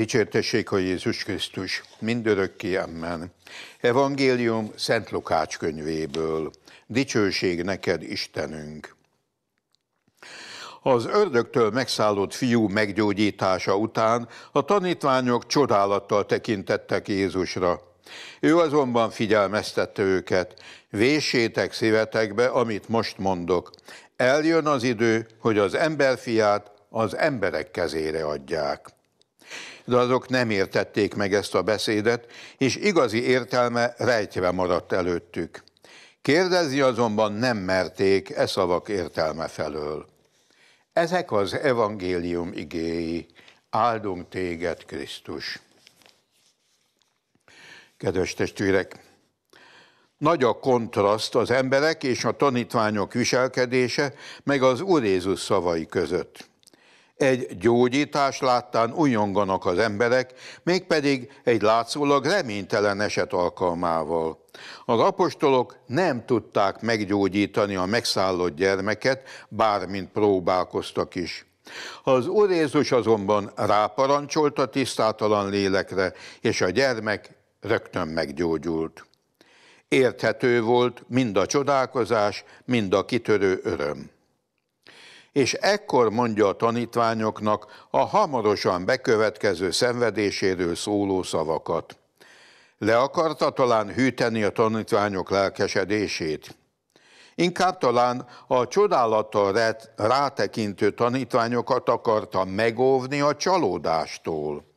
Dicsértessék a Jézus Krisztus, mindörökké amen. Evangélium Szent Lukács könyvéből. Dicsőség neked, Istenünk! Az ördögtől megszállott fiú meggyógyítása után a tanítványok csodálattal tekintettek Jézusra. Ő azonban figyelmeztette őket, véssétek szívetekbe, amit most mondok. Eljön az idő, hogy az emberfiát az emberek kezére adják de azok nem értették meg ezt a beszédet, és igazi értelme rejtve maradt előttük. Kérdezni azonban nem merték e szavak értelme felől. Ezek az evangélium igéi. Áldunk téged, Krisztus! Kedves testvérek! Nagy a kontraszt az emberek és a tanítványok viselkedése, meg az Úr Jézus szavai között. Egy gyógyítás láttán újonganak az emberek, mégpedig egy látszólag reménytelen eset alkalmával. Az apostolok nem tudták meggyógyítani a megszállott gyermeket, bármint próbálkoztak is. Az Úr Jézus azonban ráparancsolt a tisztátalan lélekre, és a gyermek rögtön meggyógyult. Érthető volt mind a csodálkozás, mind a kitörő öröm és ekkor mondja a tanítványoknak a hamarosan bekövetkező szenvedéséről szóló szavakat. Le akarta talán hűteni a tanítványok lelkesedését? Inkább talán a csodálattal rátekintő tanítványokat akarta megóvni a csalódástól.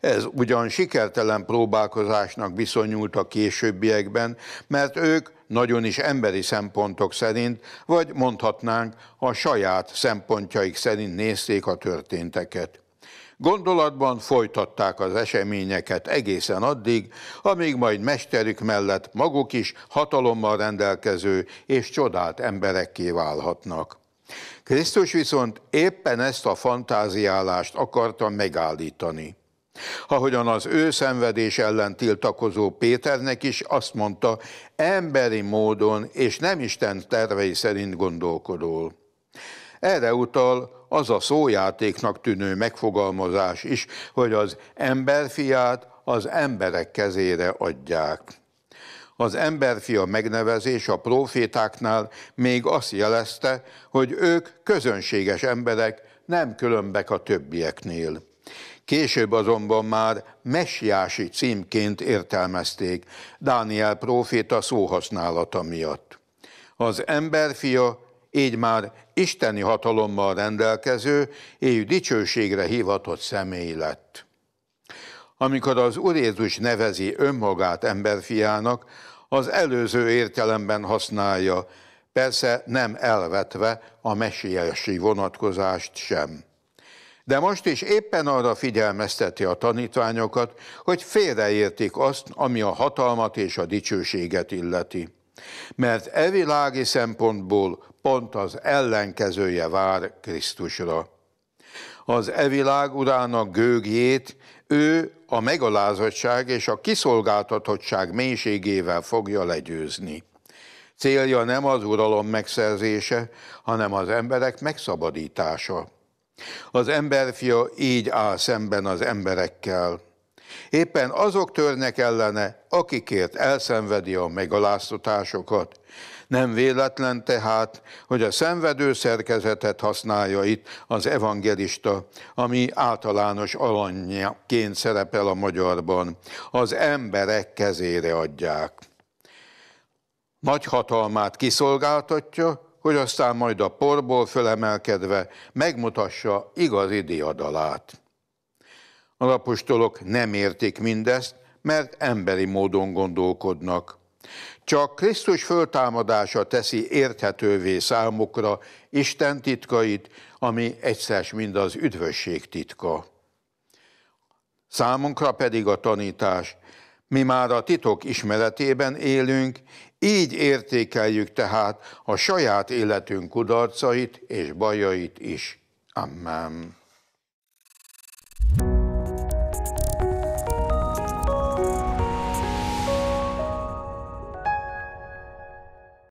Ez ugyan sikertelen próbálkozásnak viszonyult a későbbiekben, mert ők nagyon is emberi szempontok szerint, vagy mondhatnánk, a saját szempontjaik szerint nézték a történteket. Gondolatban folytatták az eseményeket egészen addig, amíg majd mesterük mellett maguk is hatalommal rendelkező és csodált emberekké válhatnak. Krisztus viszont éppen ezt a fantáziálást akarta megállítani. Ahogyan az ő szenvedés ellen tiltakozó Péternek is azt mondta, emberi módon és nem Isten tervei szerint gondolkodol. Erre utal az a szójátéknak tűnő megfogalmazás is, hogy az emberfiát az emberek kezére adják. Az emberfia megnevezés a profétáknál még azt jelezte, hogy ők közönséges emberek, nem különbek a többieknél. Később azonban már messiási címként értelmezték Dániel próféta szóhasználata miatt. Az emberfia így már isteni hatalommal rendelkező, éjű dicsőségre hivatott személy lett. Amikor az Úr Jézus nevezi önmagát emberfiának, az előző értelemben használja, persze nem elvetve a messiási vonatkozást sem de most is éppen arra figyelmezteti a tanítványokat, hogy félreértik azt, ami a hatalmat és a dicsőséget illeti. Mert e világi szempontból pont az ellenkezője vár Krisztusra. Az e világ urának gőgjét ő a megalázottság és a kiszolgáltatottság mélységével fogja legyőzni. Célja nem az uralom megszerzése, hanem az emberek megszabadítása. Az emberfia így áll szemben az emberekkel. Éppen azok törnek ellene, akikért elszenvedi a megaláztatásokat. Nem véletlen tehát, hogy a szenvedő szerkezetet használja itt az evangelista, ami általános alanyjaként szerepel a magyarban. Az emberek kezére adják. Nagy hatalmát kiszolgáltatja, hogy aztán majd a porból fölemelkedve megmutassa igazi diadalát. A lapostolok nem értik mindezt, mert emberi módon gondolkodnak. Csak Krisztus föltámadása teszi érthetővé számukra Isten titkait, ami egyszer mind az üdvösség titka. Számunkra pedig a tanítás mi már a titok ismeretében élünk, így értékeljük tehát a saját életünk kudarcait és bajait is. Amen.